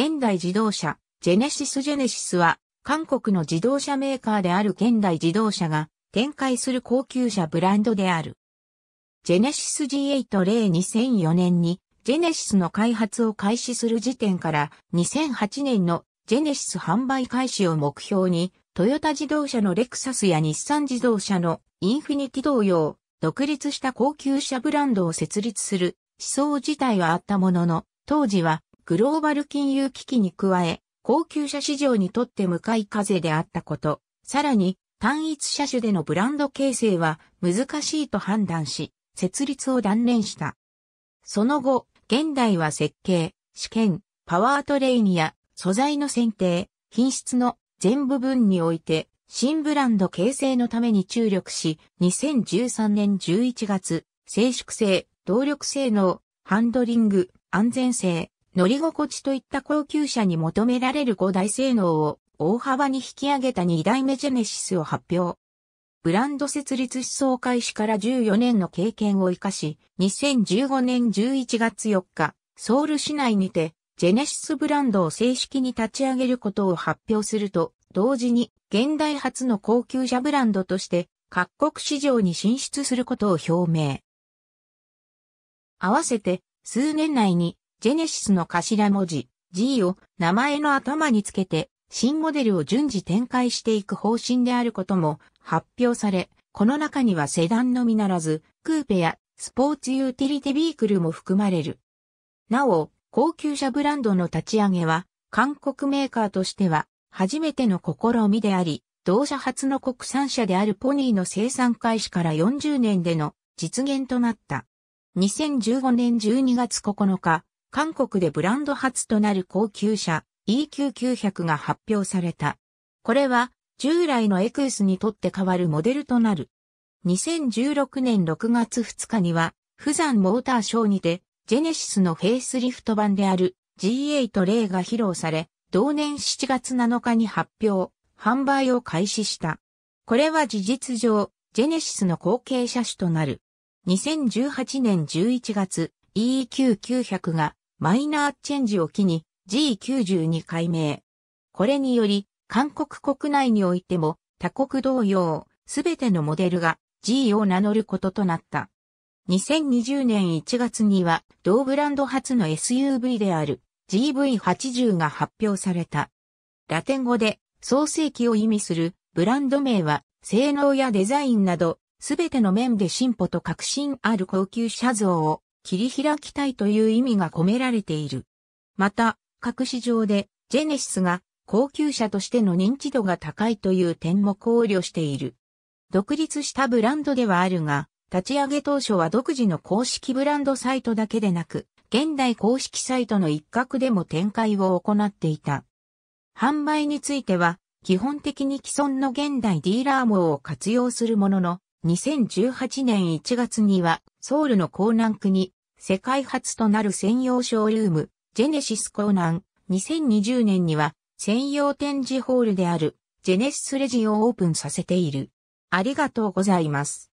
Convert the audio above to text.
現代自動車、ジェネシス・ジェネシスは、韓国の自動車メーカーである現代自動車が展開する高級車ブランドである。ジェネシス G8 例2004年にジェネシスの開発を開始する時点から2008年のジェネシス販売開始を目標にトヨタ自動車のレクサスや日産自動車のインフィニティ同様独立した高級車ブランドを設立する思想自体はあったものの当時はグローバル金融危機に加え、高級車市場にとって向かい風であったこと、さらに単一車種でのブランド形成は難しいと判断し、設立を断念した。その後、現代は設計、試験、パワートレインや素材の選定、品質の全部分において、新ブランド形成のために注力し、2013年11月、静粛性、動力性能、ハンドリング、安全性、乗り心地といった高級車に求められる5大性能を大幅に引き上げた2代目ジェネシスを発表。ブランド設立思想開始から14年の経験を生かし、2015年11月4日、ソウル市内にて、ジェネシスブランドを正式に立ち上げることを発表すると、同時に現代初の高級車ブランドとして各国市場に進出することを表明。合わせて数年内にジェネシスの頭文字 G を名前の頭につけて新モデルを順次展開していく方針であることも発表され、この中にはセダンのみならず、クーペやスポーツユーティリティビークルも含まれる。なお、高級車ブランドの立ち上げは、韓国メーカーとしては、初めての試みであり、同社初の国産車であるポニーの生産開始から40年での実現となった。2015年12月9日、韓国でブランド初となる高級車 EQ900 が発表された。これは従来のエクスにとって変わるモデルとなる。2016年6月2日には、富山モーターショーにて、ジェネシスのフェイスリフト版である G8 イが披露され、同年7月7日に発表、販売を開始した。これは事実上、ジェネシスの後継車種となる。2018年11月、EQ900 がマイナーチェンジを機に G90 に改名。これにより、韓国国内においても他国同様、すべてのモデルが G を名乗ることとなった。2020年1月には同ブランド初の SUV である GV80 が発表された。ラテン語で創世記を意味するブランド名は性能やデザインなどすべての面で進歩と革新ある高級車像を切り開きたいという意味が込められている。また、各市場で、ジェネシスが高級車としての認知度が高いという点も考慮している。独立したブランドではあるが、立ち上げ当初は独自の公式ブランドサイトだけでなく、現代公式サイトの一角でも展開を行っていた。販売については、基本的に既存の現代ディーラー網を活用するものの、2018年1月にはソウルの江南区に世界初となる専用ショールーム、ジェネシス江南、2020年には専用展示ホールであるジェネシスレジをオープンさせている。ありがとうございます。